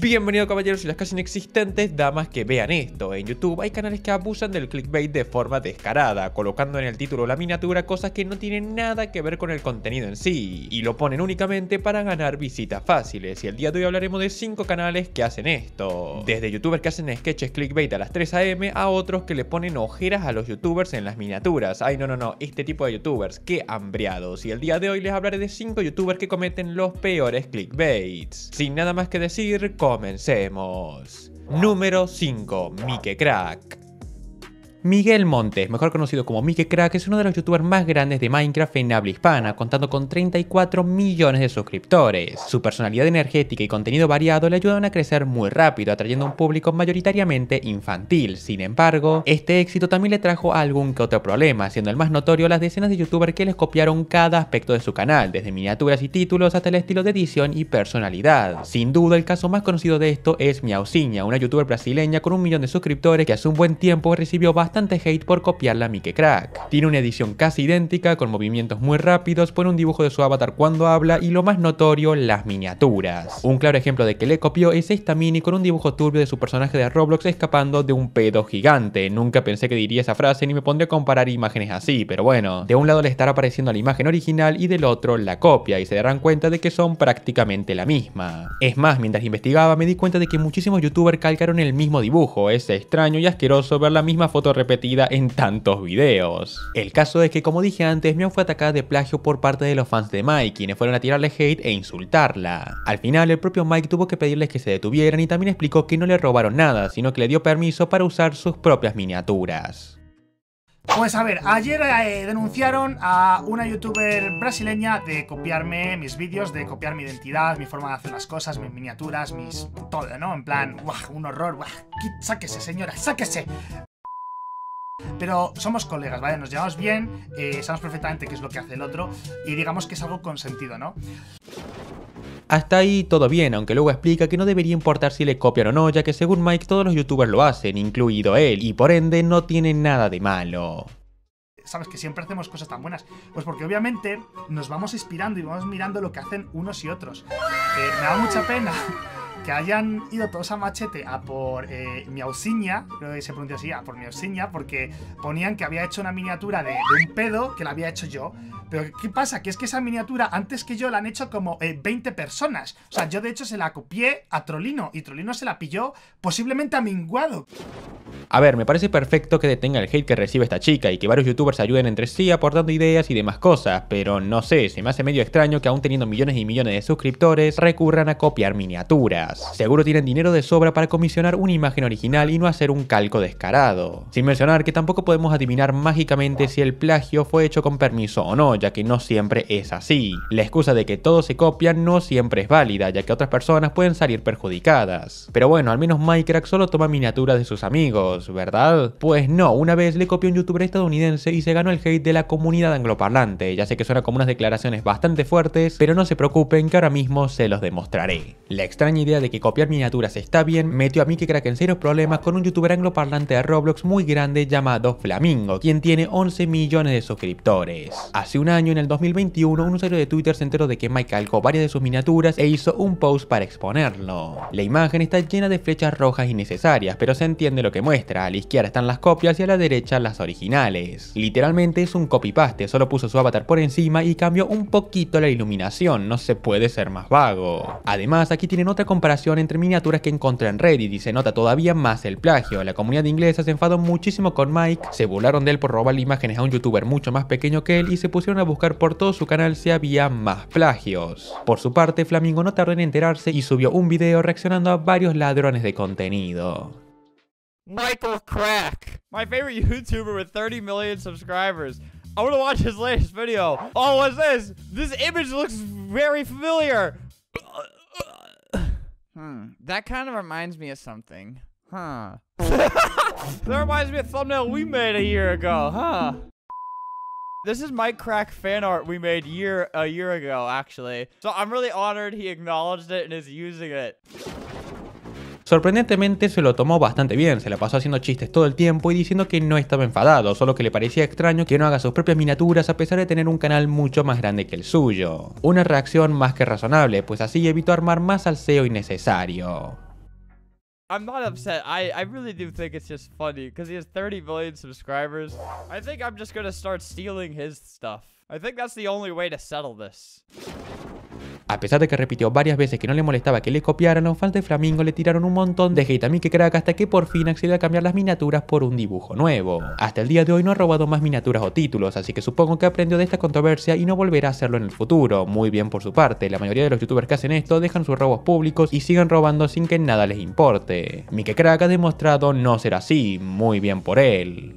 Bienvenido caballeros y las casi inexistentes damas que vean esto. En YouTube hay canales que abusan del clickbait de forma descarada, colocando en el título la miniatura cosas que no tienen nada que ver con el contenido en sí, y lo ponen únicamente para ganar visitas fáciles. Y el día de hoy hablaremos de 5 canales que hacen esto. Desde youtubers que hacen sketches clickbait a las 3 am a otros que le ponen ojeras a los youtubers en las miniaturas. Ay no no no, este tipo de youtubers, qué hambriados. Y el día de hoy les hablaré de 5 youtubers que cometen los peores clickbaits. Sin nada más que decir, comencemos. Número 5. Mickey Crack. Miguel Montes, mejor conocido como Mike Crack, es uno de los youtubers más grandes de Minecraft en habla hispana, contando con 34 millones de suscriptores. Su personalidad energética y contenido variado le ayudaron a crecer muy rápido, atrayendo un público mayoritariamente infantil. Sin embargo, este éxito también le trajo algún que otro problema, siendo el más notorio las decenas de youtubers que les copiaron cada aspecto de su canal, desde miniaturas y títulos hasta el estilo de edición y personalidad. Sin duda, el caso más conocido de esto es Miausinha, una youtuber brasileña con un millón de suscriptores que hace un buen tiempo recibió bastante bastante hate por copiar la Mickey Crack. Tiene una edición casi idéntica, con movimientos muy rápidos, pone un dibujo de su avatar cuando habla y lo más notorio, las miniaturas. Un claro ejemplo de que le copió es esta mini con un dibujo turbio de su personaje de Roblox escapando de un pedo gigante. Nunca pensé que diría esa frase ni me pondría a comparar imágenes así, pero bueno. De un lado le estará apareciendo la imagen original y del otro la copia y se darán cuenta de que son prácticamente la misma. Es más, mientras investigaba me di cuenta de que muchísimos youtubers calcaron el mismo dibujo. Es extraño y asqueroso ver la misma foto repetida en tantos videos. El caso es que, como dije antes, Mion fue atacada de plagio por parte de los fans de Mike, quienes fueron a tirarle hate e insultarla. Al final, el propio Mike tuvo que pedirles que se detuvieran y también explicó que no le robaron nada, sino que le dio permiso para usar sus propias miniaturas. Pues a ver, ayer eh, denunciaron a una youtuber brasileña de copiarme mis vídeos, de copiar mi identidad, mi forma de hacer las cosas, mis miniaturas, mis... todo, ¿no? En plan, ¡buah! Un horror, ¡buah! ¡Sáquese, señora! ¡Sáquese! Pero somos colegas, ¿vale? Nos llevamos bien, eh, sabemos perfectamente qué es lo que hace el otro y digamos que es algo con sentido, ¿no? Hasta ahí todo bien, aunque luego explica que no debería importar si le copian o no, ya que según Mike todos los youtubers lo hacen, incluido él, y por ende no tiene nada de malo. ¿sabes? Que siempre hacemos cosas tan buenas. Pues porque obviamente nos vamos inspirando y vamos mirando lo que hacen unos y otros. Eh, me da mucha pena que hayan ido todos a machete a por eh, mi ausinia creo que se pronuncia así, a por mi porque ponían que había hecho una miniatura de, de, un pedo que la había hecho yo. Pero ¿qué pasa? Que es que esa miniatura antes que yo la han hecho como 20 eh, personas. O sea, yo de hecho se la copié a Trolino y Trolino se la pilló posiblemente a Minguado. A ver, me parece perfecto que detenga el hate que recibe esta chica y que varios youtubers ayuden entre sí aportando ideas y demás cosas, pero no sé, se me hace medio extraño que aún teniendo millones y millones de suscriptores recurran a copiar miniaturas. Seguro tienen dinero de sobra para comisionar una imagen original y no hacer un calco descarado. Sin mencionar que tampoco podemos adivinar mágicamente si el plagio fue hecho con permiso o no, ya que no siempre es así. La excusa de que todo se copia no siempre es válida, ya que otras personas pueden salir perjudicadas. Pero bueno, al menos Minecraft solo toma miniaturas de sus amigos, ¿verdad? Pues no, una vez le copió un youtuber estadounidense y se ganó el hate de la comunidad angloparlante. Ya sé que suena como unas declaraciones bastante fuertes, pero no se preocupen que ahora mismo se los demostraré. La extraña idea de que copiar miniaturas está bien metió a Mickey en serios problemas con un youtuber angloparlante de Roblox muy grande llamado Flamingo, quien tiene 11 millones de suscriptores. Hace una año, en el 2021, un usuario de Twitter se enteró de que Mike calcó varias de sus miniaturas e hizo un post para exponerlo. La imagen está llena de flechas rojas innecesarias, pero se entiende lo que muestra. A la izquierda están las copias y a la derecha las originales. Literalmente es un copy-paste, solo puso su avatar por encima y cambió un poquito la iluminación, no se puede ser más vago. Además, aquí tienen otra comparación entre miniaturas que encontré en Reddit y se nota todavía más el plagio. La comunidad inglesa se enfadó muchísimo con Mike, se burlaron de él por robar imágenes a un youtuber mucho más pequeño que él y se pusieron a buscar por todo su canal si había más plagios. Por su parte, Flamingo no tardó en enterarse y subió un video reaccionando a varios ladrones de contenido. Michael Crack, my favorite YouTuber with 30 million subscribers. I want to watch his latest video. Oh, what's this? This image looks very familiar. Hmm, that kind of reminds me of something. Huh. that reminds me of a thumbnail we made a year ago, huh? This is Mike Crack fan art we made a year Sorprendentemente se lo tomó bastante bien, se la pasó haciendo chistes todo el tiempo y diciendo que no estaba enfadado, solo que le parecía extraño que no haga sus propias miniaturas a pesar de tener un canal mucho más grande que el suyo. Una reacción más que razonable, pues así evitó armar más alceo innecesario. I'm not upset. I, I really do think it's just funny because he has 30 million subscribers. I think I'm just going to start stealing his stuff. A pesar de que repitió varias veces que no le molestaba que le copiaran, los fans de Flamingo le tiraron un montón de hate a Mickey Crack hasta que por fin accedió a cambiar las miniaturas por un dibujo nuevo. Hasta el día de hoy no ha robado más miniaturas o títulos, así que supongo que aprendió de esta controversia y no volverá a hacerlo en el futuro. Muy bien por su parte, la mayoría de los youtubers que hacen esto dejan sus robos públicos y siguen robando sin que nada les importe. Mickey Crack ha demostrado no ser así, muy bien por él.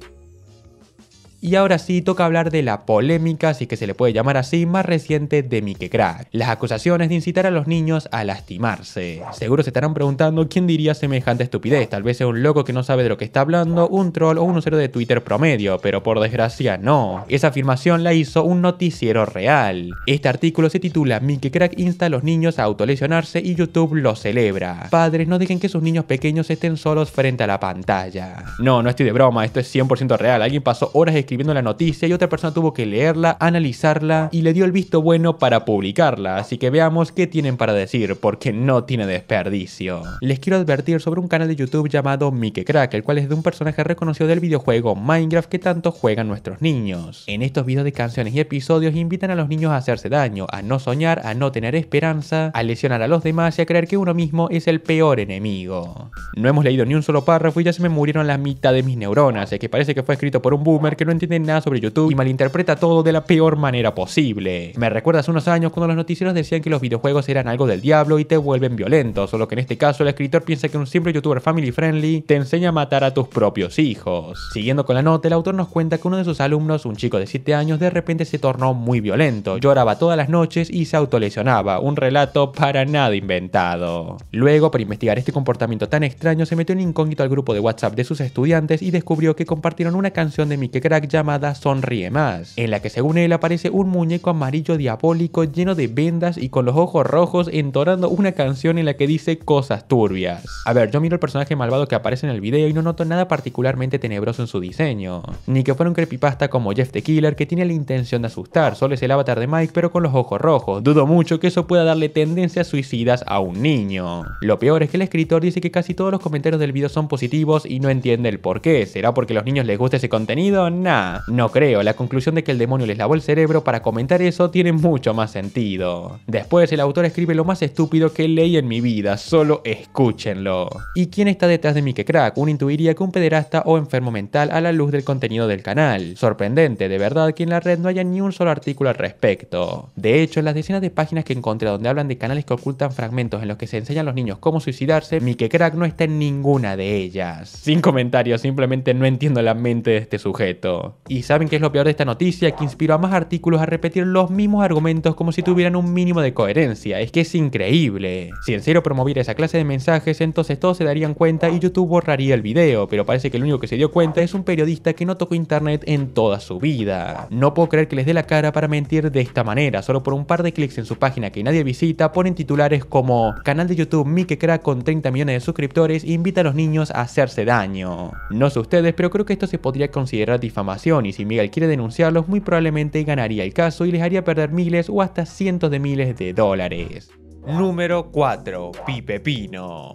Y ahora sí toca hablar de la polémica, si que se le puede llamar así, más reciente de Mickey Crack. Las acusaciones de incitar a los niños a lastimarse. Seguro se estarán preguntando quién diría semejante estupidez. Tal vez sea un loco que no sabe de lo que está hablando, un troll o un usuario de Twitter promedio, pero por desgracia no. Esa afirmación la hizo un noticiero real. Este artículo se titula Mickey Crack insta a los niños a autolesionarse y YouTube lo celebra. Padres, no dejen que sus niños pequeños estén solos frente a la pantalla. No, no estoy de broma, esto es 100% real. Alguien pasó horas escribiendo viendo la noticia y otra persona tuvo que leerla, analizarla y le dio el visto bueno para publicarla, así que veamos qué tienen para decir, porque no tiene desperdicio. Les quiero advertir sobre un canal de YouTube llamado Mickey Crack, el cual es de un personaje reconocido del videojuego Minecraft que tanto juegan nuestros niños. En estos videos de canciones y episodios invitan a los niños a hacerse daño, a no soñar, a no tener esperanza, a lesionar a los demás y a creer que uno mismo es el peor enemigo. No hemos leído ni un solo párrafo y ya se me murieron la mitad de mis neuronas, es que parece que fue escrito por un boomer que no entiende de nada sobre YouTube y malinterpreta todo de la peor manera posible. Me recuerda hace unos años cuando los noticieros decían que los videojuegos eran algo del diablo y te vuelven violentos, solo que en este caso el escritor piensa que un simple youtuber family friendly te enseña a matar a tus propios hijos. Siguiendo con la nota, el autor nos cuenta que uno de sus alumnos, un chico de 7 años, de repente se tornó muy violento, lloraba todas las noches y se autolesionaba, un relato para nada inventado. Luego, para investigar este comportamiento tan extraño, se metió en incógnito al grupo de WhatsApp de sus estudiantes y descubrió que compartieron una canción de Mickey Crack llamada Sonríe más, en la que según él aparece un muñeco amarillo diabólico lleno de vendas y con los ojos rojos entonando una canción en la que dice cosas turbias. A ver, yo miro el personaje malvado que aparece en el video y no noto nada particularmente tenebroso en su diseño, ni que fuera un creepypasta como Jeff the Killer que tiene la intención de asustar, solo es el avatar de Mike pero con los ojos rojos. Dudo mucho que eso pueda darle tendencias suicidas a un niño. Lo peor es que el escritor dice que casi todos los comentarios del video son positivos y no entiende el por qué. ¿Será porque a los niños les gusta ese contenido? no? no creo. La conclusión de que el demonio les lavó el cerebro para comentar eso tiene mucho más sentido. Después, el autor escribe lo más estúpido que leí en mi vida, solo escúchenlo. ¿Y quién está detrás de Mike Crack? Uno intuiría que un pederasta o enfermo mental a la luz del contenido del canal. Sorprendente, de verdad, que en la red no haya ni un solo artículo al respecto. De hecho, en las decenas de páginas que encontré donde hablan de canales que ocultan fragmentos en los que se enseñan a los niños cómo suicidarse, Mike Crack no está en ninguna de ellas. Sin comentarios, simplemente no entiendo la mente de este sujeto. Y saben qué es lo peor de esta noticia, que inspiró a más artículos a repetir los mismos argumentos como si tuvieran un mínimo de coherencia. Es que es increíble. Si en serio promoviera esa clase de mensajes, entonces todos se darían cuenta y YouTube borraría el video, pero parece que el único que se dio cuenta es un periodista que no tocó internet en toda su vida. No puedo creer que les dé la cara para mentir de esta manera, solo por un par de clics en su página que nadie visita, ponen titulares como Canal de YouTube Mike Crack con 30 millones de suscriptores invita a los niños a hacerse daño. No sé ustedes, pero creo que esto se podría considerar difamación y si Miguel quiere denunciarlos muy probablemente ganaría el caso y les haría perder miles o hasta cientos de miles de dólares. Número 4. Pipe Pino.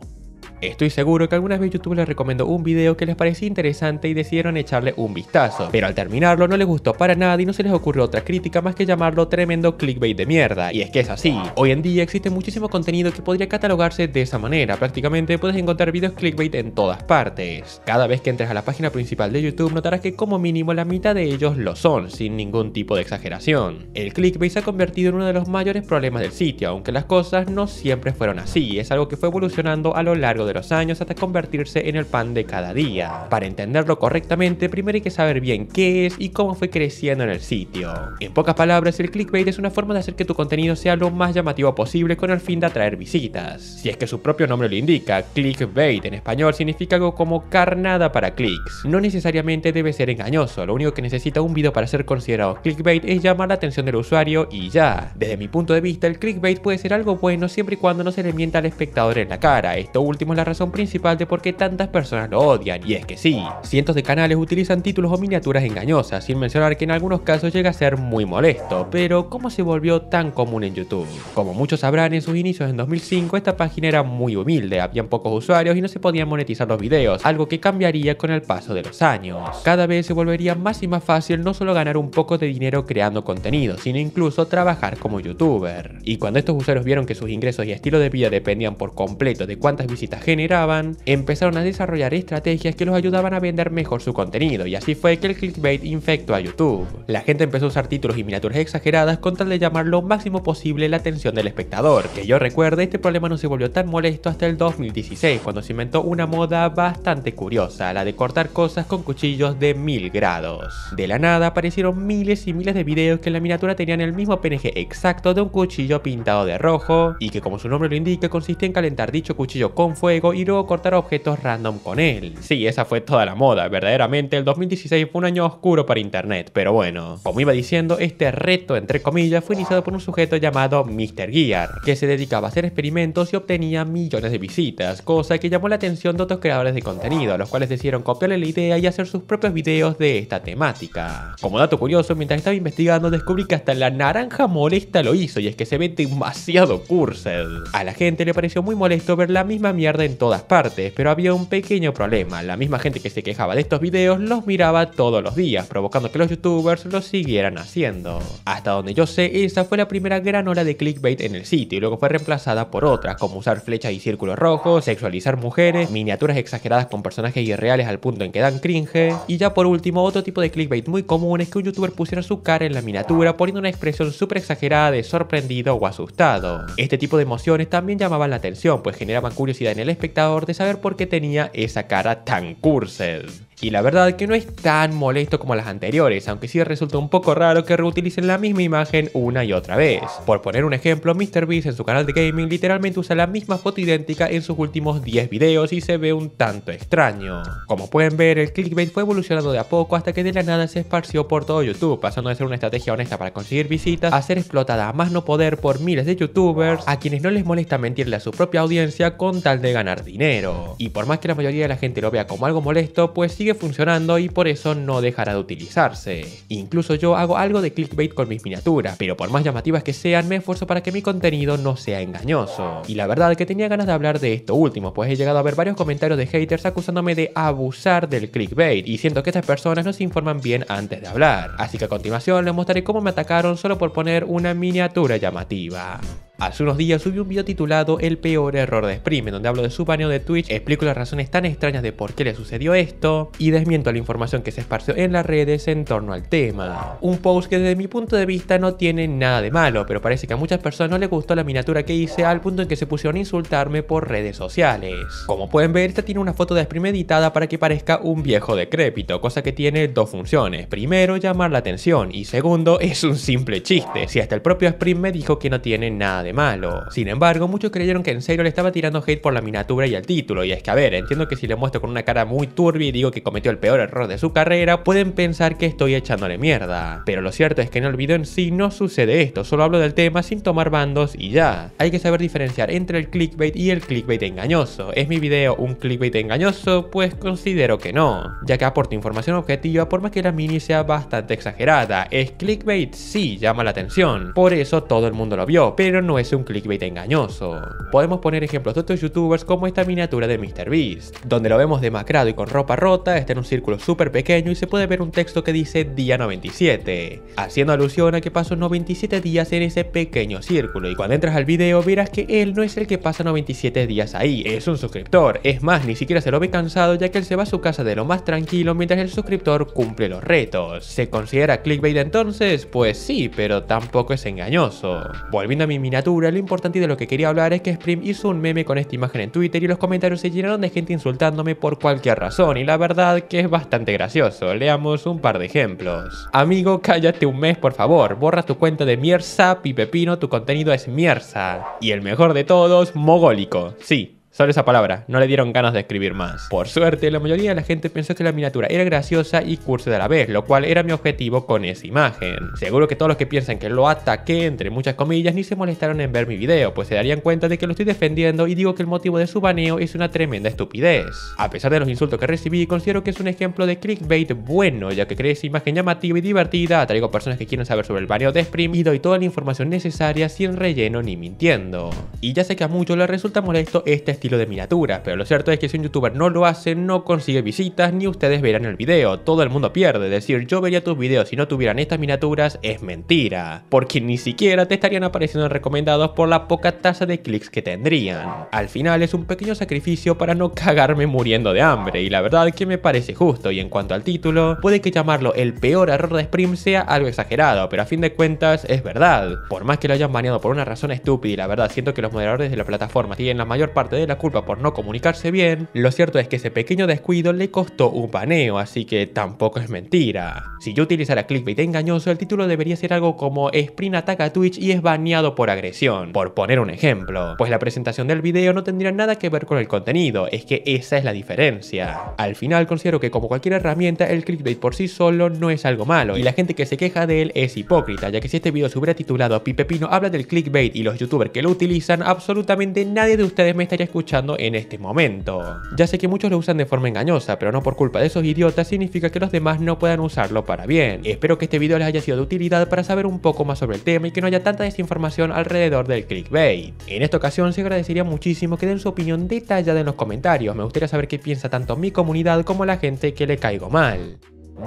Estoy seguro que algunas veces YouTube les recomendó un video que les parecía interesante y decidieron echarle un vistazo, pero al terminarlo no les gustó para nada y no se les ocurrió otra crítica más que llamarlo tremendo clickbait de mierda, y es que es así. Hoy en día existe muchísimo contenido que podría catalogarse de esa manera, prácticamente puedes encontrar videos clickbait en todas partes. Cada vez que entres a la página principal de YouTube notarás que como mínimo la mitad de ellos lo son, sin ningún tipo de exageración. El clickbait se ha convertido en uno de los mayores problemas del sitio, aunque las cosas no siempre fueron así, es algo que fue evolucionando a lo largo de los años hasta convertirse en el pan de cada día. Para entenderlo correctamente, primero hay que saber bien qué es y cómo fue creciendo en el sitio. En pocas palabras, el clickbait es una forma de hacer que tu contenido sea lo más llamativo posible con el fin de atraer visitas. Si es que su propio nombre lo indica, clickbait en español significa algo como carnada para clics. No necesariamente debe ser engañoso, lo único que necesita un video para ser considerado clickbait es llamar la atención del usuario y ya. Desde mi punto de vista, el clickbait puede ser algo bueno siempre y cuando no se le mienta al espectador en la cara. Esto último es razón principal de por qué tantas personas lo odian, y es que sí, cientos de canales utilizan títulos o miniaturas engañosas, sin mencionar que en algunos casos llega a ser muy molesto, pero ¿cómo se volvió tan común en YouTube? Como muchos sabrán, en sus inicios en 2005 esta página era muy humilde, habían pocos usuarios y no se podían monetizar los videos, algo que cambiaría con el paso de los años. Cada vez se volvería más y más fácil no solo ganar un poco de dinero creando contenido, sino incluso trabajar como youtuber. Y cuando estos usuarios vieron que sus ingresos y estilo de vida dependían por completo de cuántas visitas generaban, empezaron a desarrollar estrategias que los ayudaban a vender mejor su contenido, y así fue que el clickbait infectó a YouTube. La gente empezó a usar títulos y miniaturas exageradas con tal de llamar lo máximo posible la atención del espectador. Que yo recuerde, este problema no se volvió tan molesto hasta el 2016, cuando se inventó una moda bastante curiosa, la de cortar cosas con cuchillos de 1000 grados. De la nada aparecieron miles y miles de videos que en la miniatura tenían el mismo PNG exacto de un cuchillo pintado de rojo, y que como su nombre lo indica consiste en calentar dicho cuchillo con fuego y luego cortar objetos random con él. Sí, esa fue toda la moda, verdaderamente el 2016 fue un año oscuro para internet, pero bueno. Como iba diciendo, este reto entre comillas fue iniciado por un sujeto llamado Mr. Gear, que se dedicaba a hacer experimentos y obtenía millones de visitas, cosa que llamó la atención de otros creadores de contenido, los cuales decidieron copiarle la idea y hacer sus propios videos de esta temática. Como dato curioso, mientras estaba investigando descubrí que hasta la naranja molesta lo hizo y es que se ve demasiado cursed. A la gente le pareció muy molesto ver la misma mierda en todas partes, pero había un pequeño problema. La misma gente que se quejaba de estos videos los miraba todos los días, provocando que los youtubers los siguieran haciendo. Hasta donde yo sé, esa fue la primera gran ola de clickbait en el sitio y luego fue reemplazada por otras, como usar flechas y círculos rojos, sexualizar mujeres, miniaturas exageradas con personajes irreales al punto en que dan cringe, y ya por último, otro tipo de clickbait muy común es que un youtuber pusiera su cara en la miniatura poniendo una expresión super exagerada de sorprendido o asustado. Este tipo de emociones también llamaban la atención, pues generaban curiosidad en el espectador de saber por qué tenía esa cara tan cursed. Y la verdad que no es tan molesto como las anteriores, aunque sí resulta un poco raro que reutilicen la misma imagen una y otra vez. Por poner un ejemplo, MrBeast en su canal de gaming literalmente usa la misma foto idéntica en sus últimos 10 videos y se ve un tanto extraño. Como pueden ver, el clickbait fue evolucionando de a poco hasta que de la nada se esparció por todo YouTube, pasando de ser una estrategia honesta para conseguir visitas a ser explotada a más no poder por miles de youtubers a quienes no les molesta mentirle a su propia audiencia con tal de ganar dinero. Y por más que la mayoría de la gente lo vea como algo molesto, pues sigue funcionando y por eso no dejará de utilizarse. Incluso yo hago algo de clickbait con mis miniaturas, pero por más llamativas que sean, me esfuerzo para que mi contenido no sea engañoso. Y la verdad que tenía ganas de hablar de esto último, pues he llegado a ver varios comentarios de haters acusándome de abusar del clickbait, y siento que estas personas no se informan bien antes de hablar. Así que a continuación les mostraré cómo me atacaron solo por poner una miniatura llamativa. Hace unos días subí un video titulado El peor error de Spring, donde hablo de su baneo de Twitch, explico las razones tan extrañas de por qué le sucedió esto y desmiento la información que se esparció en las redes en torno al tema. Un post que desde mi punto de vista no tiene nada de malo, pero parece que a muchas personas no les gustó la miniatura que hice al punto en que se pusieron a insultarme por redes sociales. Como pueden ver, esta tiene una foto de Spring editada para que parezca un viejo decrépito, cosa que tiene dos funciones. Primero, llamar la atención y segundo, es un simple chiste, si hasta el propio Spring me dijo que no tiene nada de malo. Sin embargo, muchos creyeron que en serio le estaba tirando hate por la miniatura y el título, y es que a ver, entiendo que si le muestro con una cara muy turbia y digo que cometió el peor error de su carrera, pueden pensar que estoy echándole mierda. Pero lo cierto es que en el video en sí no sucede esto, solo hablo del tema sin tomar bandos y ya. Hay que saber diferenciar entre el clickbait y el clickbait engañoso. ¿Es mi video un clickbait engañoso? Pues considero que no, ya que aporta información objetiva por más que la mini sea bastante exagerada. ¿Es clickbait? Sí, llama la atención. Por eso todo el mundo lo vio, pero no es un clickbait engañoso. Podemos poner ejemplos de otros youtubers como esta miniatura de MrBeast, donde lo vemos demacrado y con ropa rota, está en un círculo súper pequeño y se puede ver un texto que dice día 97, haciendo alusión a que pasó 97 días en ese pequeño círculo y cuando entras al video verás que él no es el que pasa 97 días ahí, es un suscriptor, es más, ni siquiera se lo ve cansado ya que él se va a su casa de lo más tranquilo mientras el suscriptor cumple los retos. ¿Se considera clickbait entonces? Pues sí, pero tampoco es engañoso. Volviendo a mi miniatura, lo importante de lo que quería hablar es que Spring hizo un meme con esta imagen en Twitter y los comentarios se llenaron de gente insultándome por cualquier razón y la verdad que es bastante gracioso, leamos un par de ejemplos. Amigo, cállate un mes por favor, borra tu cuenta de Mierza, Pipepino, tu contenido es Mierza. Y el mejor de todos, Mogólico, sí, Solo esa palabra, no le dieron ganas de escribir más. Por suerte, la mayoría de la gente pensó que la miniatura era graciosa y cursi de la vez, lo cual era mi objetivo con esa imagen. Seguro que todos los que piensan que lo ataqué, entre muchas comillas, ni se molestaron en ver mi video, pues se darían cuenta de que lo estoy defendiendo y digo que el motivo de su baneo es una tremenda estupidez. A pesar de los insultos que recibí, considero que es un ejemplo de clickbait bueno, ya que creé esa imagen llamativa y divertida, atraigo personas que quieren saber sobre el baneo de Spring y doy toda la información necesaria sin relleno ni mintiendo. Y ya sé que a muchos les resulta molesto este estilo de miniatura, pero lo cierto es que si un youtuber no lo hace, no consigue visitas ni ustedes verán el video, todo el mundo pierde, decir yo vería tus videos si no tuvieran estas miniaturas es mentira, porque ni siquiera te estarían apareciendo recomendados por la poca tasa de clics que tendrían. Al final es un pequeño sacrificio para no cagarme muriendo de hambre, y la verdad que me parece justo, y en cuanto al título, puede que llamarlo el peor error de Sprim sea algo exagerado, pero a fin de cuentas es verdad. Por más que lo hayan baneado por una razón estúpida y la verdad siento que los moderadores de la plataforma siguen la mayor parte de culpa por no comunicarse bien, lo cierto es que ese pequeño descuido le costó un paneo, así que tampoco es mentira. Si yo utilizara clickbait engañoso, el título debería ser algo como Spring ataca Twitch y es baneado por agresión, por poner un ejemplo, pues la presentación del video no tendría nada que ver con el contenido, es que esa es la diferencia. Al final considero que como cualquier herramienta, el clickbait por sí solo no es algo malo, y la gente que se queja de él es hipócrita, ya que si este video se hubiera titulado Pipepino habla del clickbait y los youtubers que lo utilizan, absolutamente nadie de ustedes me estaría escuchando en este momento. Ya sé que muchos lo usan de forma engañosa, pero no por culpa de esos idiotas significa que los demás no puedan usarlo para bien. Espero que este video les haya sido de utilidad para saber un poco más sobre el tema y que no haya tanta desinformación alrededor del clickbait. En esta ocasión se agradecería muchísimo que den su opinión detallada en los comentarios, me gustaría saber qué piensa tanto mi comunidad como la gente que le caigo mal.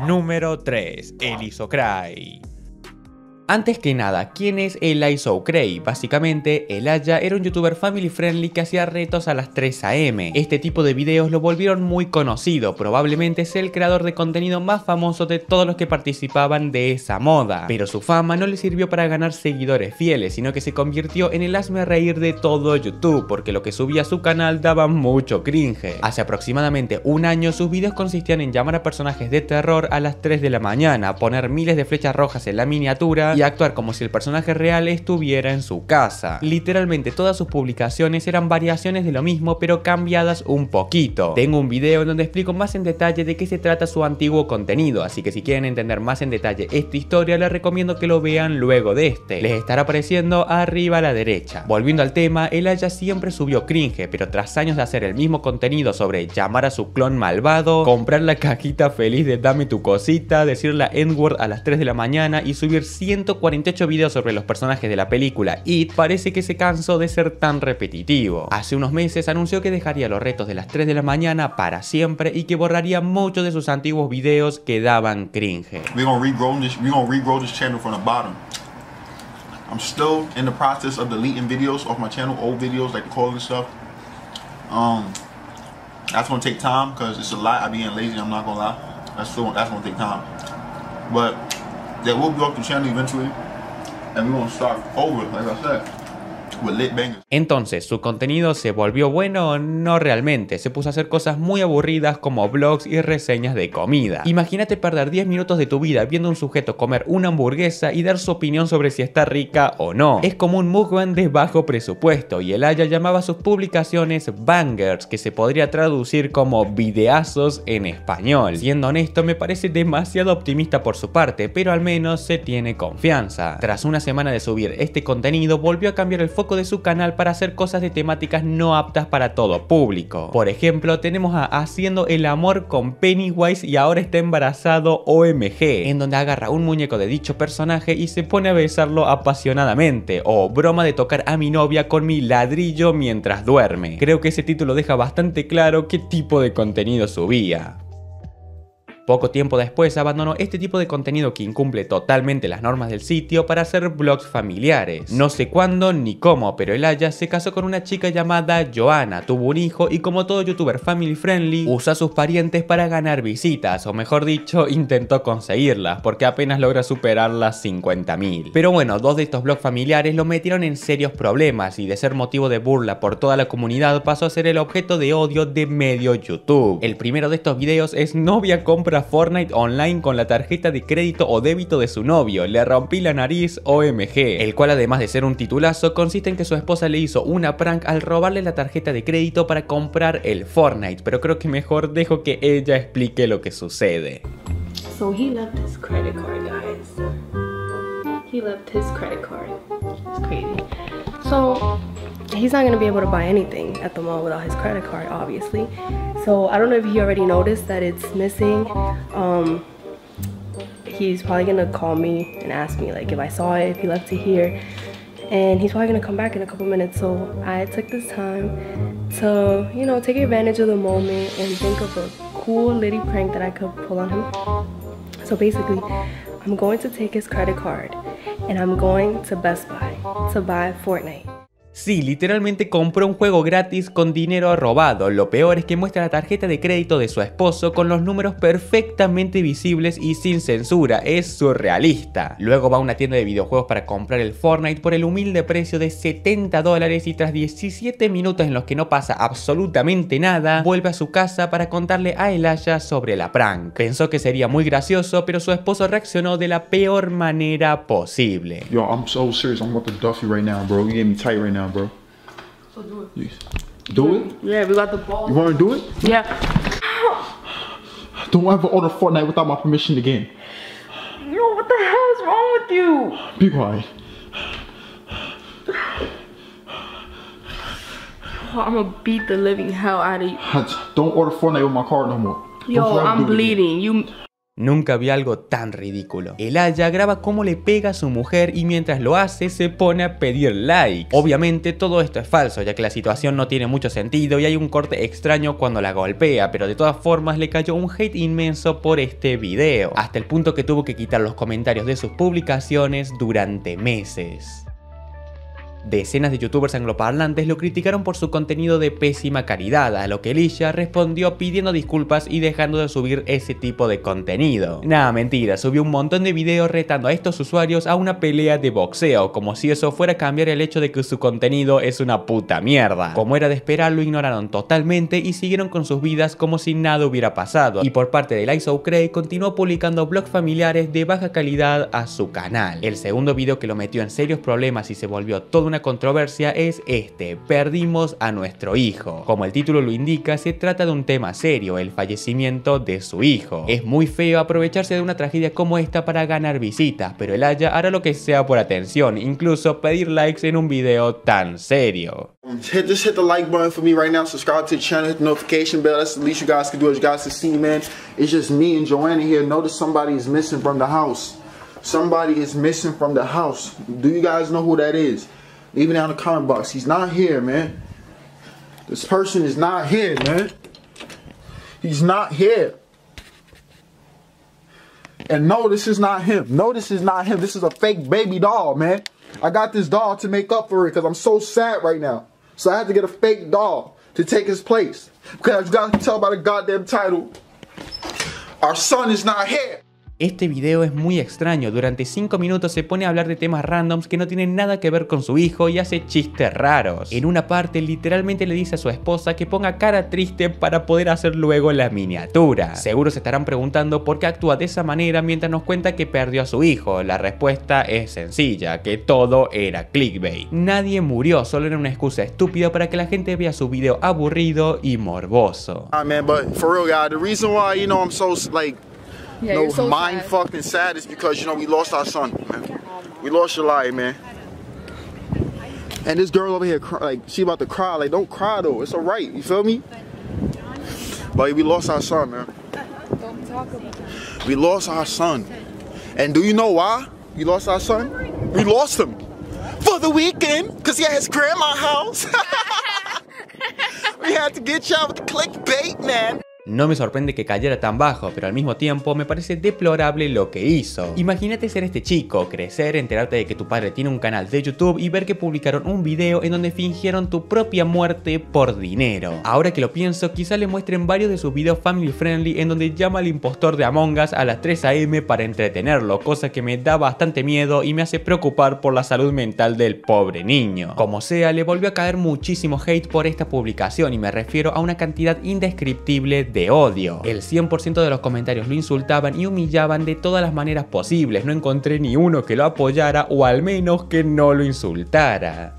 Número 3. El antes que nada, ¿quién es El So Cray? Básicamente, Elaya era un youtuber family friendly que hacía retos a las 3 am. Este tipo de videos lo volvieron muy conocido, probablemente es el creador de contenido más famoso de todos los que participaban de esa moda. Pero su fama no le sirvió para ganar seguidores fieles, sino que se convirtió en el a reír de todo YouTube, porque lo que subía a su canal daba mucho cringe. Hace aproximadamente un año, sus videos consistían en llamar a personajes de terror a las 3 de la mañana, poner miles de flechas rojas en la miniatura, y actuar como si el personaje real estuviera en su casa. Literalmente todas sus publicaciones eran variaciones de lo mismo pero cambiadas un poquito. Tengo un video en donde explico más en detalle de qué se trata su antiguo contenido, así que si quieren entender más en detalle esta historia les recomiendo que lo vean luego de este. Les estará apareciendo arriba a la derecha. Volviendo al tema, el Aya siempre subió cringe, pero tras años de hacer el mismo contenido sobre llamar a su clon malvado, comprar la cajita feliz de dame tu cosita, decir la n a las 3 de la mañana y subir 100 148 videos sobre los personajes de la película It, parece que se cansó de ser tan repetitivo. Hace unos meses anunció que dejaría los retos de las 3 de la mañana para siempre y que borraría muchos de sus antiguos videos que daban cringe. I'm still in the process of deleting videos off my channel, old videos like calling stuff. Um, that's gonna take time because it's a lot. I being lazy. I'm not gonna lie. That's still that's gonna take time. But that will go up the channel eventually, and we're gonna start over, like I said. Entonces, su contenido se volvió bueno no realmente, se puso a hacer cosas muy aburridas como blogs y reseñas de comida. Imagínate perder 10 minutos de tu vida viendo a un sujeto comer una hamburguesa y dar su opinión sobre si está rica o no. Es como un mukbang de bajo presupuesto y el Aya llamaba sus publicaciones bangers, que se podría traducir como videazos en español. Siendo honesto, me parece demasiado optimista por su parte, pero al menos se tiene confianza. Tras una semana de subir este contenido, volvió a cambiar el foco de su canal para hacer cosas de temáticas no aptas para todo público. Por ejemplo, tenemos a Haciendo el amor con Pennywise y ahora está embarazado OMG, en donde agarra un muñeco de dicho personaje y se pone a besarlo apasionadamente, o broma de tocar a mi novia con mi ladrillo mientras duerme. Creo que ese título deja bastante claro qué tipo de contenido subía. Poco tiempo después abandonó este tipo de contenido que incumple totalmente las normas del sitio para hacer blogs familiares. No sé cuándo ni cómo, pero Elaya se casó con una chica llamada Joana tuvo un hijo y como todo youtuber family friendly, usa a sus parientes para ganar visitas, o mejor dicho, intentó conseguirlas, porque apenas logra superar las 50.000. Pero bueno, dos de estos blogs familiares lo metieron en serios problemas y de ser motivo de burla por toda la comunidad pasó a ser el objeto de odio de medio YouTube. El primero de estos videos es novia compra Fortnite online con la tarjeta de crédito o débito de su novio, le rompí la nariz OMG, el cual además de ser un titulazo consiste en que su esposa le hizo una prank al robarle la tarjeta de crédito para comprar el Fortnite, pero creo que mejor dejo que ella explique lo que sucede. So he he's not gonna be able to buy anything at the mall without his credit card, obviously. So I don't know if he already noticed that it's missing. Um, he's probably gonna call me and ask me like if I saw it, if he left it here. And he's probably gonna come back in a couple minutes. So I took this time to, you know, take advantage of the moment and think of a cool little prank that I could pull on him. So basically, I'm going to take his credit card and I'm going to Best Buy to buy Fortnite. Sí, literalmente compró un juego gratis con dinero robado. Lo peor es que muestra la tarjeta de crédito de su esposo con los números perfectamente visibles y sin censura. Es surrealista. Luego va a una tienda de videojuegos para comprar el Fortnite por el humilde precio de 70 dólares y tras 17 minutos en los que no pasa absolutamente nada, vuelve a su casa para contarle a Elaya sobre la prank. Pensó que sería muy gracioso, pero su esposo reaccionó de la peor manera posible. Yo, I'm so serious. I'm about to duff right now, bro. You me tight right now. down, bro. So do it. Yes. Do it? Yeah, we got the ball. You wanna do it? Yeah. Don't ever order Fortnite without my permission again. Yo, what the hell is wrong with you? Be quiet. I'm gonna beat the living hell out of you. Don't order Fortnite with my card no more. Yo, I'm bleeding. You Nunca vi algo tan ridículo. El Aya graba cómo le pega a su mujer y mientras lo hace se pone a pedir likes. Obviamente todo esto es falso ya que la situación no tiene mucho sentido y hay un corte extraño cuando la golpea, pero de todas formas le cayó un hate inmenso por este video, hasta el punto que tuvo que quitar los comentarios de sus publicaciones durante meses. Decenas de youtubers angloparlantes lo criticaron por su contenido de pésima calidad, a lo que Elisha respondió pidiendo disculpas y dejando de subir ese tipo de contenido. Nada, mentira, subió un montón de videos retando a estos usuarios a una pelea de boxeo, como si eso fuera a cambiar el hecho de que su contenido es una puta mierda. Como era de esperar, lo ignoraron totalmente y siguieron con sus vidas como si nada hubiera pasado. Y por parte de Liza Cray continuó publicando blogs familiares de baja calidad a su canal. El segundo video que lo metió en serios problemas y se volvió todo una una controversia es este, perdimos a nuestro hijo. Como el título lo indica, se trata de un tema serio, el fallecimiento de su hijo. Es muy feo aprovecharse de una tragedia como esta para ganar visitas, pero el Haya hará lo que sea por atención, incluso pedir likes en un video tan serio. Just hit the like button for me right now, subscribe to the channel, hit the notification bell, that's the least you guys can do as you guys can see, man. It's just me and Joanna here, notice somebody is missing from the house. Somebody is missing from the house. Do you guys know who that is? Leave it down in the comment box. He's not here, man. This person is not here, man. He's not here. And no, this is not him. No, this is not him. This is a fake baby doll, man. I got this doll to make up for it because I'm so sad right now. So I had to get a fake doll to take his place. Because you got to tell by the goddamn title, our son is not here. Este video es muy extraño, durante 5 minutos se pone a hablar de temas randoms que no tienen nada que ver con su hijo y hace chistes raros. En una parte literalmente le dice a su esposa que ponga cara triste para poder hacer luego la miniatura. Seguro se estarán preguntando por qué actúa de esa manera mientras nos cuenta que perdió a su hijo. La respuesta es sencilla, que todo era clickbait. Nadie murió, solo era una excusa estúpida para que la gente vea su video aburrido y morboso. Yeah, no so mind sad. fucked and sad is because you know we lost our son. Man. We lost July, man. And this girl over here, like she about to cry. Like don't cry though. It's alright. You feel me? But we lost our son, man. Don't talk about that. We lost our son. And do you know why we lost our son? We lost him for the weekend because he had his grandma house. we had to get y'all with the clickbait, man. No me sorprende que cayera tan bajo, pero al mismo tiempo me parece deplorable lo que hizo. Imagínate ser este chico, crecer, enterarte de que tu padre tiene un canal de YouTube y ver que publicaron un video en donde fingieron tu propia muerte por dinero. Ahora que lo pienso, quizá le muestren varios de sus videos family friendly en donde llama al impostor de Among Us a las 3 am para entretenerlo, cosa que me da bastante miedo y me hace preocupar por la salud mental del pobre niño. Como sea, le volvió a caer muchísimo hate por esta publicación y me refiero a una cantidad indescriptible de de odio. El 100% de los comentarios lo insultaban y humillaban de todas las maneras posibles, no encontré ni uno que lo apoyara o al menos que no lo insultara.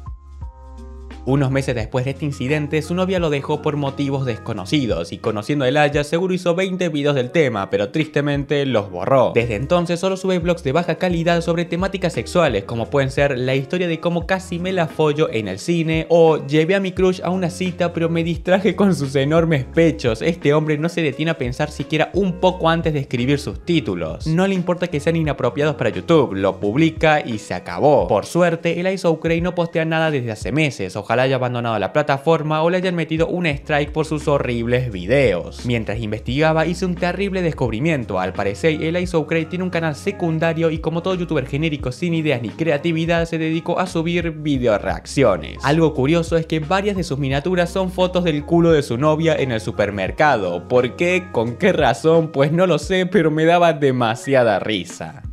Unos meses después de este incidente, su novia lo dejó por motivos desconocidos y conociendo a Elaya seguro hizo 20 videos del tema, pero tristemente los borró. Desde entonces solo sube blogs de baja calidad sobre temáticas sexuales como pueden ser la historia de cómo casi me la follo en el cine o llevé a mi crush a una cita pero me distraje con sus enormes pechos. Este hombre no se detiene a pensar siquiera un poco antes de escribir sus títulos. No le importa que sean inapropiados para YouTube, lo publica y se acabó. Por suerte, el ISO no postea nada desde hace meses, ojalá haya abandonado la plataforma o le hayan metido un strike por sus horribles videos. Mientras investigaba hice un terrible descubrimiento, al parecer el ISO tiene un canal secundario y como todo youtuber genérico sin ideas ni creatividad se dedicó a subir video reacciones. Algo curioso es que varias de sus miniaturas son fotos del culo de su novia en el supermercado. ¿Por qué? ¿Con qué razón? Pues no lo sé, pero me daba demasiada risa.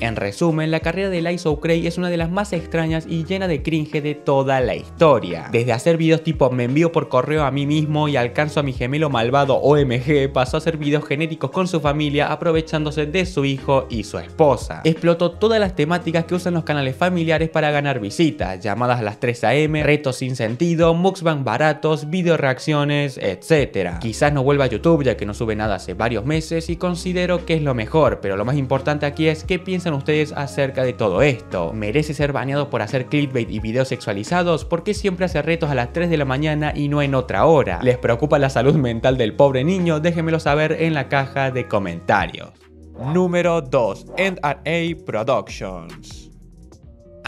En resumen, la carrera de Liza O'Cray es una de las más extrañas y llena de cringe de toda la historia. Desde hacer videos tipo me envío por correo a mí mismo y alcanzo a mi gemelo malvado OMG, pasó a hacer videos genéticos con su familia aprovechándose de su hijo y su esposa. Explotó todas las temáticas que usan los canales familiares para ganar visitas, llamadas a las 3 am, retos sin sentido, van baratos, video reacciones, etc. Quizás no vuelva a YouTube ya que no sube nada hace varios meses y considero que es lo mejor, pero lo más importante aquí es que piensa ustedes acerca de todo esto? ¿Merece ser baneado por hacer clickbait y videos sexualizados? ¿Por qué siempre hace retos a las 3 de la mañana y no en otra hora? ¿Les preocupa la salud mental del pobre niño? Déjenmelo saber en la caja de comentarios. Número 2. N.R.A. Productions.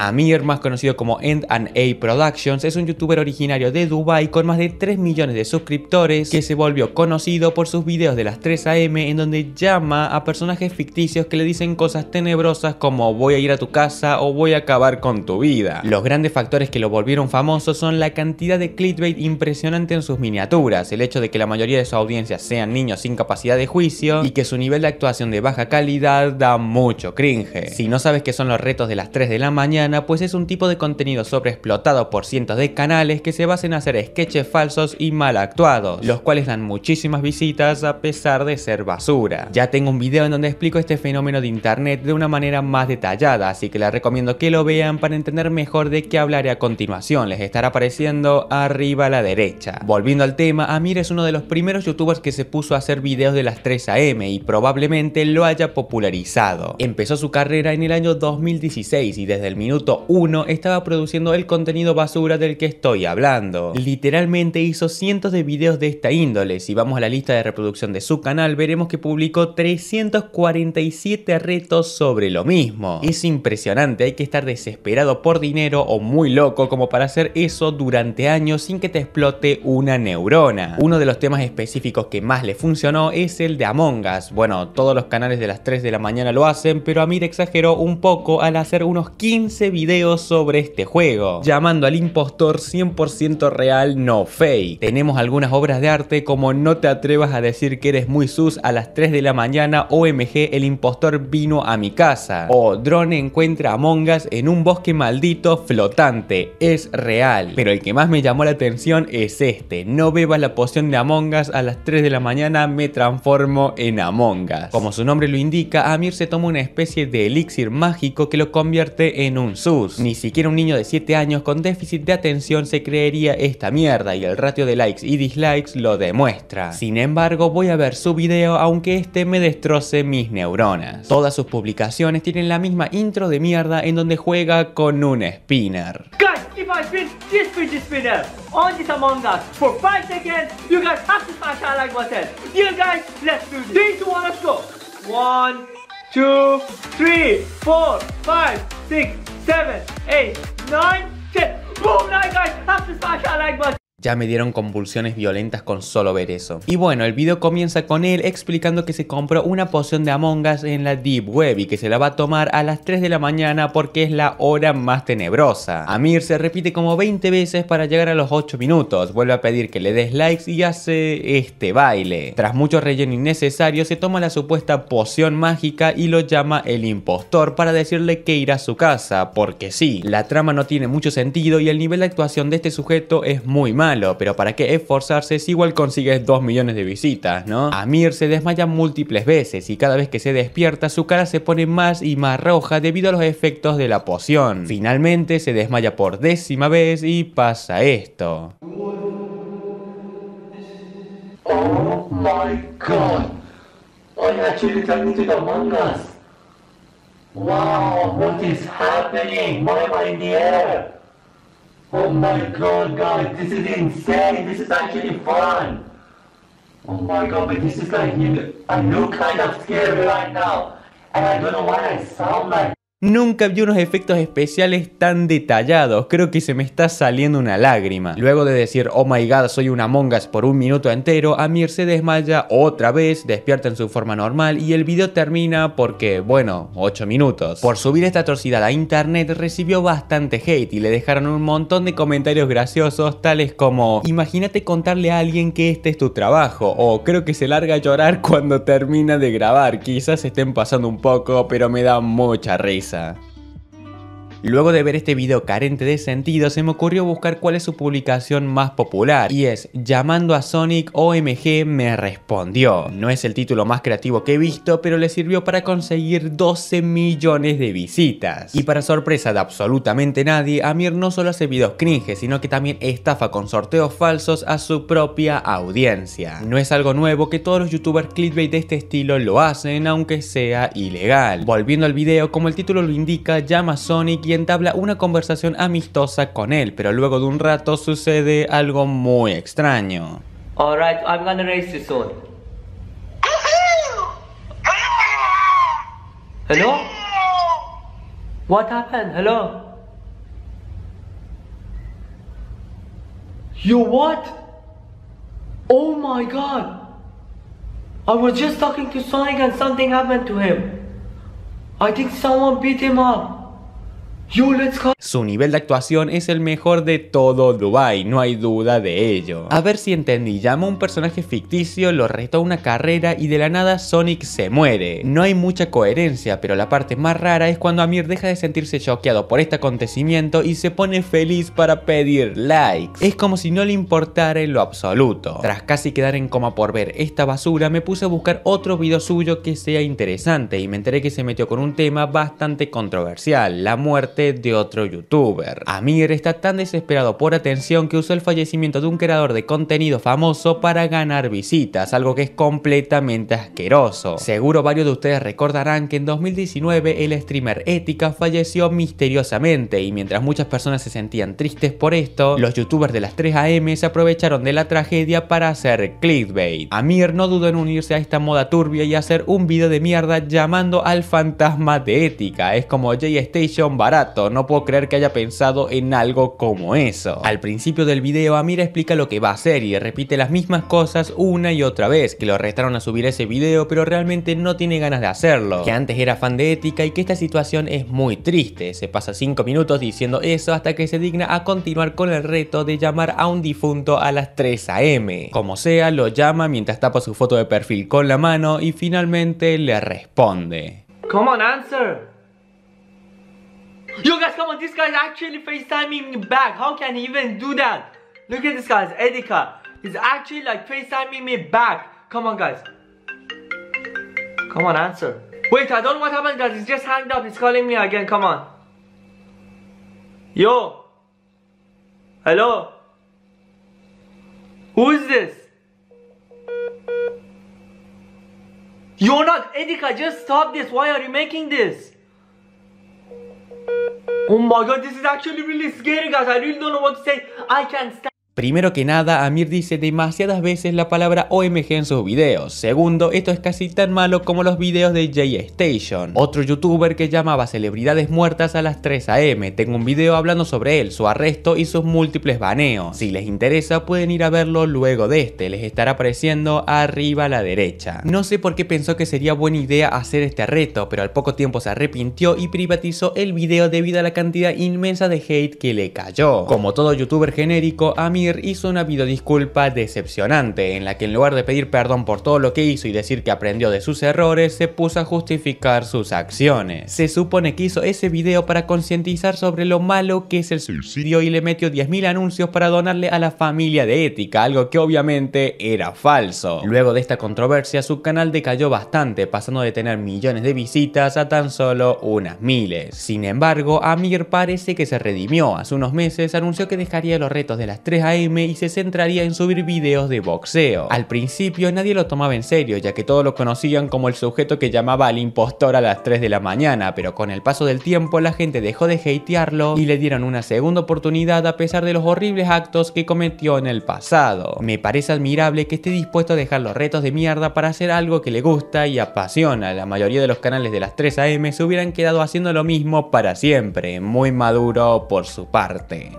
Amir, más conocido como End and A Productions, es un youtuber originario de Dubai con más de 3 millones de suscriptores que se volvió conocido por sus videos de las 3 am en donde llama a personajes ficticios que le dicen cosas tenebrosas como voy a ir a tu casa o voy a acabar con tu vida. Los grandes factores que lo volvieron famoso son la cantidad de clickbait impresionante en sus miniaturas, el hecho de que la mayoría de su audiencia sean niños sin capacidad de juicio y que su nivel de actuación de baja calidad da mucho cringe. Si no sabes qué son los retos de las 3 de la mañana, pues es un tipo de contenido sobreexplotado por cientos de canales que se basan en hacer sketches falsos y mal actuados, los cuales dan muchísimas visitas a pesar de ser basura. Ya tengo un video en donde explico este fenómeno de internet de una manera más detallada, así que les recomiendo que lo vean para entender mejor de qué hablaré a continuación, les estará apareciendo arriba a la derecha. Volviendo al tema, Amir es uno de los primeros youtubers que se puso a hacer videos de las 3am y probablemente lo haya popularizado. Empezó su carrera en el año 2016 y desde el minuto 1 estaba produciendo el contenido basura del que estoy hablando. Literalmente hizo cientos de videos de esta índole. Si vamos a la lista de reproducción de su canal, veremos que publicó 347 retos sobre lo mismo. Es impresionante, hay que estar desesperado por dinero o muy loco como para hacer eso durante años sin que te explote una neurona. Uno de los temas específicos que más le funcionó es el de Among Us. Bueno, todos los canales de las 3 de la mañana lo hacen, pero a Amir exageró un poco al hacer unos 15 video sobre este juego, llamando al impostor 100% real, no fake. Tenemos algunas obras de arte como No te atrevas a decir que eres muy sus a las 3 de la mañana, OMG, el impostor vino a mi casa, o Drone encuentra a mongas en un bosque maldito flotante, es real. Pero el que más me llamó la atención es este, no bebas la poción de Among a las 3 de la mañana, me transformo en amongas Como su nombre lo indica, Amir se toma una especie de elixir mágico que lo convierte en un sus. Ni siquiera un niño de 7 años con déficit de atención se creería esta mierda. Y el ratio de likes y dislikes lo demuestra. Sin embargo, voy a ver su video, aunque este me destroce mis neuronas. Todas sus publicaciones tienen la misma intro de mierda en donde juega con un spinner. On this among us for 5 seconds. You guys have to smash like button. 1, 2, 3, 4, 5, 6. seven, eight, nine, ten. Boom, nine guys. have to smash that like button. Ya me dieron convulsiones violentas con solo ver eso. Y bueno, el video comienza con él explicando que se compró una poción de Among en la Deep Web y que se la va a tomar a las 3 de la mañana porque es la hora más tenebrosa. Amir se repite como 20 veces para llegar a los 8 minutos, vuelve a pedir que le des likes y hace este baile. Tras mucho relleno innecesario, se toma la supuesta poción mágica y lo llama el impostor para decirle que irá a su casa, porque sí, la trama no tiene mucho sentido y el nivel de actuación de este sujeto es muy malo pero ¿para qué esforzarse si igual consigues 2 millones de visitas, no? Amir se desmaya múltiples veces y cada vez que se despierta su cara se pone más y más roja debido a los efectos de la poción. Finalmente se desmaya por décima vez y pasa esto. Oh my god. mangas! Wow, what is happening? Oh my god, guys, this is insane. This is actually fun. Oh my god, but this is like a new kind of scary right now. And I don't know why I sound like Nunca vi unos efectos especiales tan detallados, creo que se me está saliendo una lágrima. Luego de decir, oh my god, soy una mongas por un minuto entero, Amir se desmaya otra vez, despierta en su forma normal y el video termina porque, bueno, 8 minutos. Por subir esta atrocidad a internet recibió bastante hate y le dejaron un montón de comentarios graciosos tales como, imagínate contarle a alguien que este es tu trabajo, o creo que se larga a llorar cuando termina de grabar, quizás estén pasando un poco, pero me da mucha risa. cabeza Luego de ver este video carente de sentido, se me ocurrió buscar cuál es su publicación más popular, y es Llamando a Sonic OMG me respondió. No es el título más creativo que he visto, pero le sirvió para conseguir 12 millones de visitas. Y para sorpresa de absolutamente nadie, Amir no solo hace videos cringe, sino que también estafa con sorteos falsos a su propia audiencia. No es algo nuevo que todos los youtubers clickbait de este estilo lo hacen, aunque sea ilegal. Volviendo al video, como el título lo indica, llama a Sonic y entabla una conversación amistosa con él, pero luego de un rato sucede algo muy extraño. Alright, I'm gonna race you soon. Hello? What happened? Hello? You what? Oh my god! I was just talking to Sonic and something happened to him. I think someone beat him up. Su nivel de actuación es el mejor de todo Dubai, no hay duda de ello. A ver si entendí, llama a un personaje ficticio, lo retó una carrera y de la nada Sonic se muere. No hay mucha coherencia, pero la parte más rara es cuando Amir deja de sentirse choqueado por este acontecimiento y se pone feliz para pedir likes. Es como si no le importara en lo absoluto. Tras casi quedar en coma por ver esta basura, me puse a buscar otro video suyo que sea interesante y me enteré que se metió con un tema bastante controversial, la muerte de otro youtuber. Amir está tan desesperado por atención que usó el fallecimiento de un creador de contenido famoso para ganar visitas, algo que es completamente asqueroso. Seguro varios de ustedes recordarán que en 2019 el streamer Ética falleció misteriosamente y mientras muchas personas se sentían tristes por esto, los youtubers de las 3am se aprovecharon de la tragedia para hacer clickbait. Amir no dudó en unirse a esta moda turbia y hacer un video de mierda llamando al fantasma de Ética, es como JStation station barato no puedo creer que haya pensado en algo como eso. Al principio del video Amira explica lo que va a hacer y repite las mismas cosas una y otra vez, que lo arrestaron a subir ese video pero realmente no tiene ganas de hacerlo, que antes era fan de ética y que esta situación es muy triste, se pasa 5 minutos diciendo eso hasta que se digna a continuar con el reto de llamar a un difunto a las 3 am. Como sea, lo llama mientras tapa su foto de perfil con la mano y finalmente le responde. Come on, answer. Yo guys, come on, this guy is actually FaceTiming me back. How can he even do that? Look at this guy's Edika. He's actually like FaceTiming me back. Come on guys. Come on, answer. Wait, I don't know what happened guys. He's just hanged up. He's calling me again. Come on. Yo. Hello. Who is this? You're not Edika. Just stop this. Why are you making this? Oh my god, this is actually really scary guys. I really don't know what to say. I can't stand Primero que nada, Amir dice demasiadas veces la palabra OMG en sus videos. Segundo, esto es casi tan malo como los videos de Jay station otro youtuber que llamaba celebridades muertas a las 3 am. Tengo un video hablando sobre él, su arresto y sus múltiples baneos. Si les interesa, pueden ir a verlo luego de este, les estará apareciendo arriba a la derecha. No sé por qué pensó que sería buena idea hacer este reto, pero al poco tiempo se arrepintió y privatizó el video debido a la cantidad inmensa de hate que le cayó. Como todo youtuber genérico, Amir hizo una videodisculpa decepcionante, en la que en lugar de pedir perdón por todo lo que hizo y decir que aprendió de sus errores, se puso a justificar sus acciones. Se supone que hizo ese video para concientizar sobre lo malo que es el suicidio y le metió 10.000 anuncios para donarle a la familia de Ética, algo que obviamente era falso. Luego de esta controversia, su canal decayó bastante, pasando de tener millones de visitas a tan solo unas miles. Sin embargo, Amir parece que se redimió. Hace unos meses anunció que dejaría los retos de las 3 a y se centraría en subir videos de boxeo. Al principio nadie lo tomaba en serio, ya que todos lo conocían como el sujeto que llamaba al impostor a las 3 de la mañana, pero con el paso del tiempo la gente dejó de hatearlo y le dieron una segunda oportunidad a pesar de los horribles actos que cometió en el pasado. Me parece admirable que esté dispuesto a dejar los retos de mierda para hacer algo que le gusta y apasiona. La mayoría de los canales de las 3 AM se hubieran quedado haciendo lo mismo para siempre. Muy maduro por su parte.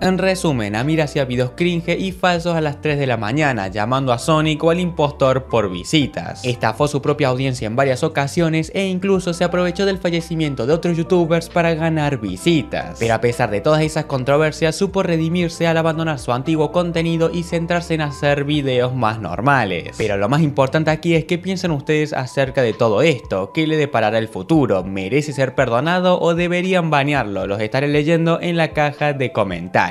En resumen, Amir hacía videos cringe y falsos a las 3 de la mañana, llamando a Sonic o al impostor por visitas. Estafó su propia audiencia en varias ocasiones e incluso se aprovechó del fallecimiento de otros youtubers para ganar visitas. Pero a pesar de todas esas controversias, supo redimirse al abandonar su antiguo contenido y centrarse en hacer videos más normales. Pero lo más importante aquí es qué piensan ustedes acerca de todo esto, qué le deparará el futuro, merece ser perdonado o deberían banearlo, los estaré leyendo en la caja de comentarios.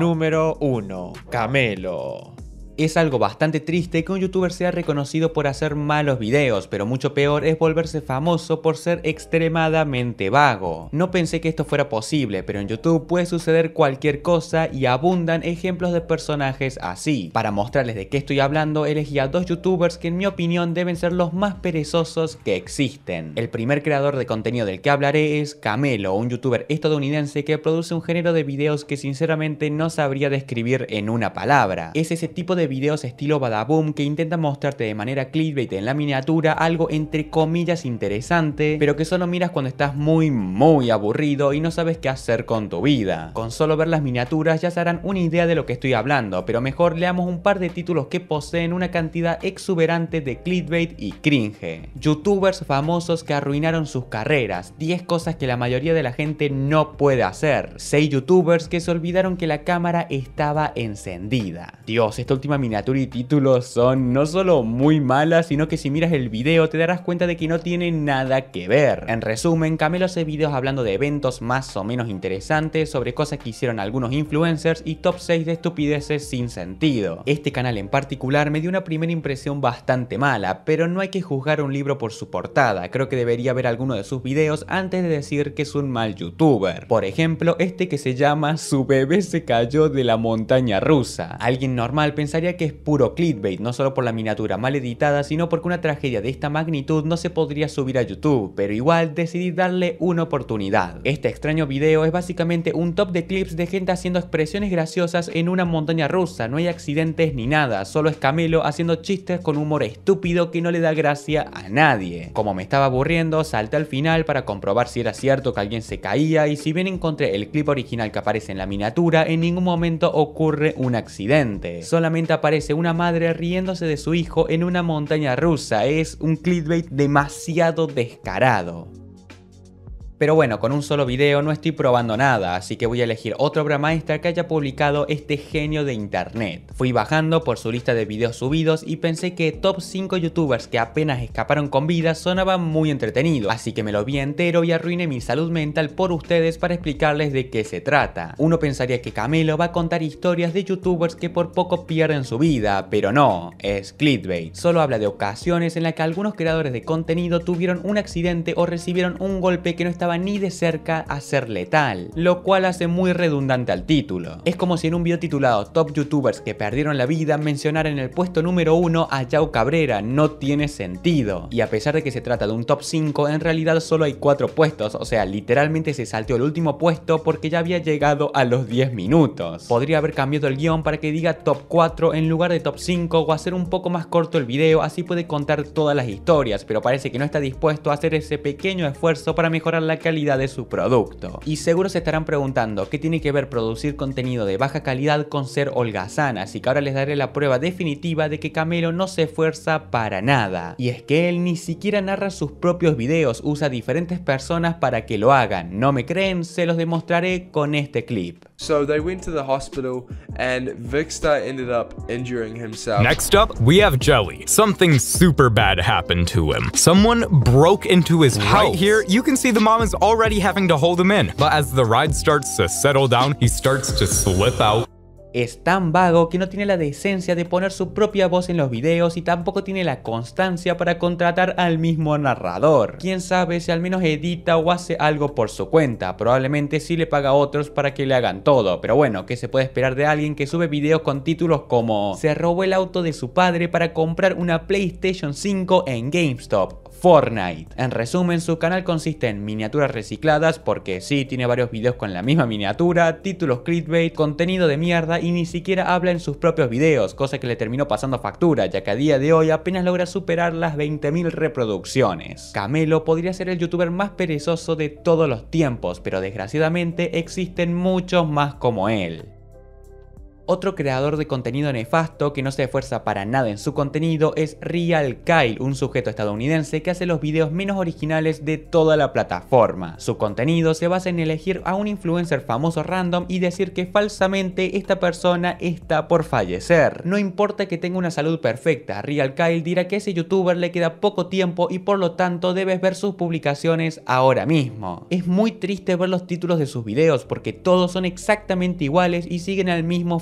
Número 1. Camelo. Es algo bastante triste que un youtuber sea reconocido por hacer malos videos, pero mucho peor es volverse famoso por ser extremadamente vago. No pensé que esto fuera posible, pero en YouTube puede suceder cualquier cosa y abundan ejemplos de personajes así. Para mostrarles de qué estoy hablando, elegí a dos youtubers que en mi opinión deben ser los más perezosos que existen. El primer creador de contenido del que hablaré es Camelo, un youtuber estadounidense que produce un género de videos que sinceramente no sabría describir en una palabra. Es ese tipo de videos estilo badaboom que intentan mostrarte de manera clickbait en la miniatura algo entre comillas interesante, pero que solo miras cuando estás muy muy aburrido y no sabes qué hacer con tu vida. Con solo ver las miniaturas ya se harán una idea de lo que estoy hablando, pero mejor leamos un par de títulos que poseen una cantidad exuberante de clickbait y cringe. Youtubers famosos que arruinaron sus carreras, 10 cosas que la mayoría de la gente no puede hacer, 6 youtubers que se olvidaron que la cámara estaba encendida. Dios, esta última miniatura y título son no solo muy malas, sino que si miras el video te darás cuenta de que no tiene nada que ver. En resumen, Camelo hace videos hablando de eventos más o menos interesantes, sobre cosas que hicieron algunos influencers y top 6 de estupideces sin sentido. Este canal en particular me dio una primera impresión bastante mala, pero no hay que juzgar un libro por su portada, creo que debería ver alguno de sus videos antes de decir que es un mal youtuber. Por ejemplo, este que se llama Su bebé se cayó de la montaña rusa. Alguien normal pensaría que es puro clickbait, no solo por la miniatura mal editada, sino porque una tragedia de esta magnitud no se podría subir a YouTube, pero igual decidí darle una oportunidad. Este extraño video es básicamente un top de clips de gente haciendo expresiones graciosas en una montaña rusa, no hay accidentes ni nada, solo es Camelo haciendo chistes con humor estúpido que no le da gracia a nadie. Como me estaba aburriendo, salté al final para comprobar si era cierto que alguien se caía y si bien encontré el clip original que aparece en la miniatura, en ningún momento ocurre un accidente. Solamente aparece una madre riéndose de su hijo en una montaña rusa. Es un clickbait demasiado descarado. Pero bueno, con un solo video no estoy probando nada, así que voy a elegir otro obra maestra que haya publicado este genio de internet. Fui bajando por su lista de videos subidos y pensé que top 5 youtubers que apenas escaparon con vida sonaba muy entretenido, así que me lo vi entero y arruiné mi salud mental por ustedes para explicarles de qué se trata. Uno pensaría que Camelo va a contar historias de youtubers que por poco pierden su vida, pero no, es clickbait. Solo habla de ocasiones en las que algunos creadores de contenido tuvieron un accidente o recibieron un golpe que no estaba ni de cerca a ser letal, lo cual hace muy redundante al título. Es como si en un video titulado Top YouTubers que perdieron la vida mencionara en el puesto número 1 a Yao Cabrera, no tiene sentido. Y a pesar de que se trata de un top 5, en realidad solo hay 4 puestos, o sea, literalmente se salteó el último puesto porque ya había llegado a los 10 minutos. Podría haber cambiado el guión para que diga top 4 en lugar de top 5 o hacer un poco más corto el video, así puede contar todas las historias, pero parece que no está dispuesto a hacer ese pequeño esfuerzo para mejorar la calidad de su producto. Y seguro se estarán preguntando, ¿qué tiene que ver producir contenido de baja calidad con ser holgazana Así que ahora les daré la prueba definitiva de que Camelo no se esfuerza para nada. Y es que él ni siquiera narra sus propios videos, usa diferentes personas para que lo hagan. ¿No me creen? Se los demostraré con este clip. So they went to the hospital and Vixter ended up injuring himself. Next up, we have Jelly. Something super bad happened to him. Someone broke into his house. Right here, you can see the mom is already having to hold him in. But as the ride starts to settle down, he starts to slip out. es tan vago que no tiene la decencia de poner su propia voz en los videos y tampoco tiene la constancia para contratar al mismo narrador. Quién sabe si al menos edita o hace algo por su cuenta, probablemente sí le paga a otros para que le hagan todo, pero bueno, ¿qué se puede esperar de alguien que sube videos con títulos como se robó el auto de su padre para comprar una PlayStation 5 en GameStop? Fortnite. En resumen, su canal consiste en miniaturas recicladas porque sí, tiene varios videos con la misma miniatura, títulos clickbait, contenido de mierda y ni siquiera habla en sus propios videos, cosa que le terminó pasando factura, ya que a día de hoy apenas logra superar las 20.000 reproducciones. Camelo podría ser el youtuber más perezoso de todos los tiempos, pero desgraciadamente existen muchos más como él. Otro creador de contenido nefasto que no se esfuerza para nada en su contenido es Real Kyle, un sujeto estadounidense que hace los videos menos originales de toda la plataforma. Su contenido se basa en elegir a un influencer famoso random y decir que falsamente esta persona está por fallecer. No importa que tenga una salud perfecta, Real Kyle dirá que a ese youtuber le queda poco tiempo y por lo tanto debes ver sus publicaciones ahora mismo. Es muy triste ver los títulos de sus videos porque todos son exactamente iguales y siguen al mismo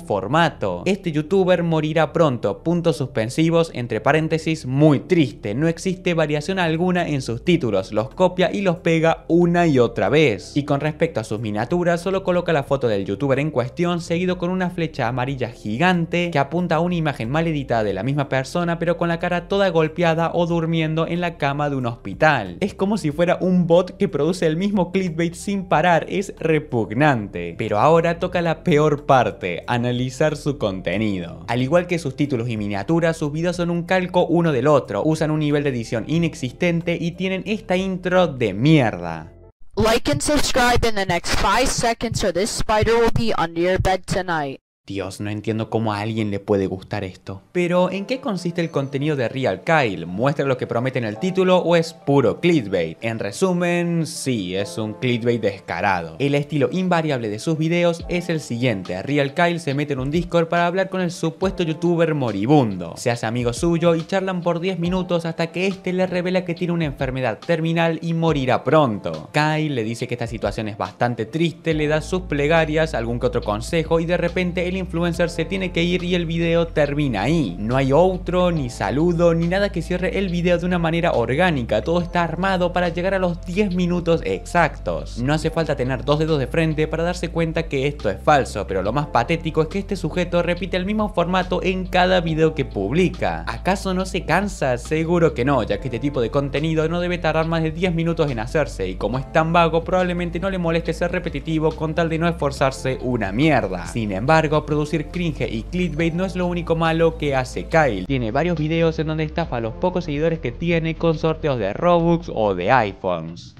este youtuber morirá pronto, puntos suspensivos, entre paréntesis, muy triste, no existe variación alguna en sus títulos, los copia y los pega una y otra vez. Y con respecto a sus miniaturas, solo coloca la foto del youtuber en cuestión, seguido con una flecha amarilla gigante que apunta a una imagen mal editada de la misma persona, pero con la cara toda golpeada o durmiendo en la cama de un hospital. Es como si fuera un bot que produce el mismo clickbait sin parar, es repugnante. Pero ahora toca la peor parte, analizar su contenido. Al igual que sus títulos y miniaturas, sus videos son un calco uno del otro, usan un nivel de edición inexistente y tienen esta intro de mierda. Like and subscribe in the next 5 seconds or this spider will be under your bed tonight. Dios, no entiendo cómo a alguien le puede gustar esto. Pero, ¿en qué consiste el contenido de Real Kyle? ¿Muestra lo que promete en el título o es puro clickbait? En resumen, sí, es un clickbait descarado. El estilo invariable de sus videos es el siguiente. Real Kyle se mete en un Discord para hablar con el supuesto youtuber moribundo. Se hace amigo suyo y charlan por 10 minutos hasta que este le revela que tiene una enfermedad terminal y morirá pronto. Kyle le dice que esta situación es bastante triste, le da sus plegarias, algún que otro consejo y de repente el influencer se tiene que ir y el video termina ahí. No hay otro ni saludo, ni nada que cierre el video de una manera orgánica. Todo está armado para llegar a los 10 minutos exactos. No hace falta tener dos dedos de frente para darse cuenta que esto es falso, pero lo más patético es que este sujeto repite el mismo formato en cada video que publica. ¿Acaso no se cansa? Seguro que no, ya que este tipo de contenido no debe tardar más de 10 minutos en hacerse y como es tan vago probablemente no le moleste ser repetitivo con tal de no esforzarse una mierda. Sin embargo, producir cringe y clickbait no es lo único malo que hace Kyle. Tiene varios videos en donde estafa a los pocos seguidores que tiene con sorteos de Robux o de iPhones.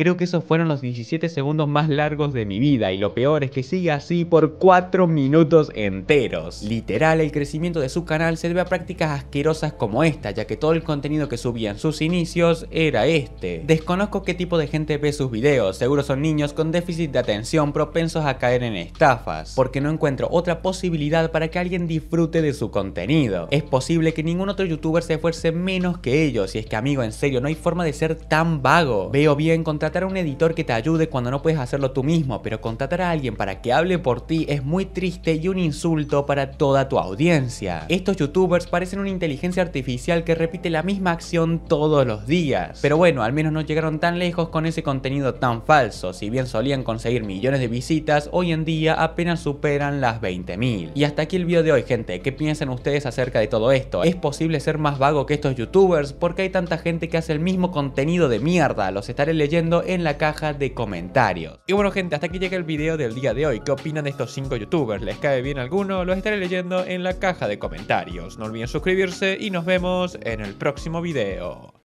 Creo que esos fueron los 17 segundos más largos de mi vida y lo peor es que sigue así por 4 minutos enteros. Literal, el crecimiento de su canal se debe a prácticas asquerosas como esta, ya que todo el contenido que subía en sus inicios era este. Desconozco qué tipo de gente ve sus videos, seguro son niños con déficit de atención propensos a caer en estafas, porque no encuentro otra posibilidad para que alguien disfrute de su contenido. Es posible que ningún otro youtuber se esfuerce menos que ellos, y es que amigo, en serio, no hay forma de ser tan vago. Veo bien contra contratar a un editor que te ayude cuando no puedes hacerlo tú mismo, pero contratar a alguien para que hable por ti es muy triste y un insulto para toda tu audiencia. Estos youtubers parecen una inteligencia artificial que repite la misma acción todos los días. Pero bueno, al menos no llegaron tan lejos con ese contenido tan falso, si bien solían conseguir millones de visitas, hoy en día apenas superan las 20.000. Y hasta aquí el video de hoy gente, ¿qué piensan ustedes acerca de todo esto? ¿Es posible ser más vago que estos youtubers? porque hay tanta gente que hace el mismo contenido de mierda? Los estaré leyendo en la caja de comentarios. Y bueno gente, hasta aquí llega el video del día de hoy. ¿Qué opinan de estos 5 youtubers? ¿Les cae bien alguno? Los estaré leyendo en la caja de comentarios. No olviden suscribirse y nos vemos en el próximo video.